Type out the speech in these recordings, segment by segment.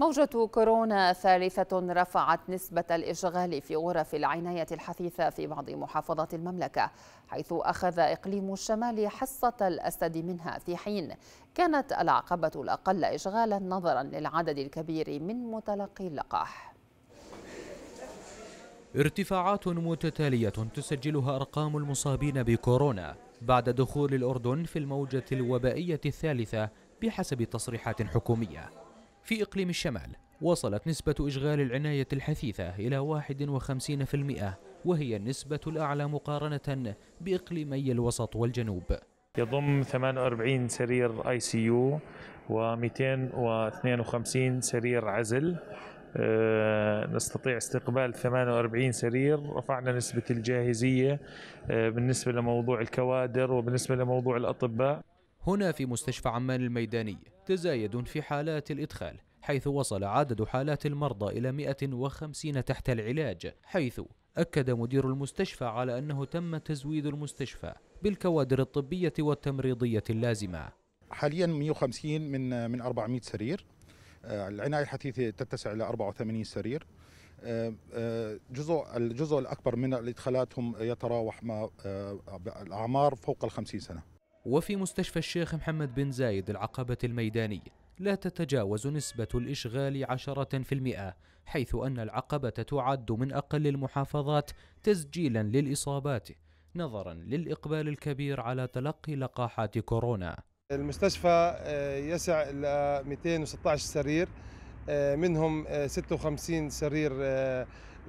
موجة كورونا ثالثة رفعت نسبة الإشغال في غرف العناية الحثيثة في بعض محافظات المملكة حيث أخذ إقليم الشمال حصة الأسد منها في حين كانت العقبة الأقل إشغالا نظرا للعدد الكبير من متلقي اللقاح ارتفاعات متتالية تسجلها أرقام المصابين بكورونا بعد دخول الأردن في الموجة الوبائية الثالثة بحسب تصريحات حكومية في إقليم الشمال وصلت نسبة إشغال العناية الحثيثة إلى 51% وهي النسبة الأعلى مقارنة بإقليمي الوسط والجنوب يضم 48 سرير اي سي يو و252 سرير عزل آه، نستطيع استقبال 48 سرير رفعنا نسبة الجاهزية آه، بالنسبة لموضوع الكوادر وبالنسبة لموضوع الأطباء هنا في مستشفى عمان الميداني تزايد في حالات الإدخال حيث وصل عدد حالات المرضى إلى 150 تحت العلاج حيث أكد مدير المستشفى على أنه تم تزويد المستشفى بالكوادر الطبية والتمريضية اللازمة حاليا 150 من من 400 سرير آه، العناية الحثيثة تتسع إلى 84 سرير آه، آه، جزء الجزء الأكبر من الإدخالات هم يتراوح ما الأعمار فوق ال 50 سنة وفي مستشفى الشيخ محمد بن زايد العقبة الميدانية لا تتجاوز نسبة الإشغال 10% حيث أن العقبة تعد من أقل المحافظات تسجيلا للإصابات نظرا للإقبال الكبير على تلقي لقاحات كورونا المستشفى آه، يسع إلى 216 سرير آه، منهم 56 آه، سرير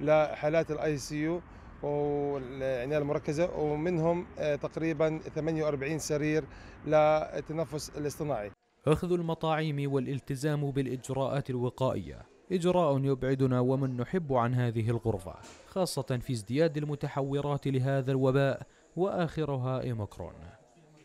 لحالات الاي سي يو والعنايه المركزه ومنهم آه، تقريبا 48 سرير للتنفس الاصطناعي. اخذ المطاعيم والالتزام بالاجراءات الوقائيه اجراء يبعدنا ومن نحب عن هذه الغرفة خاصه في ازدياد المتحورات لهذا الوباء واخرها إيمكرون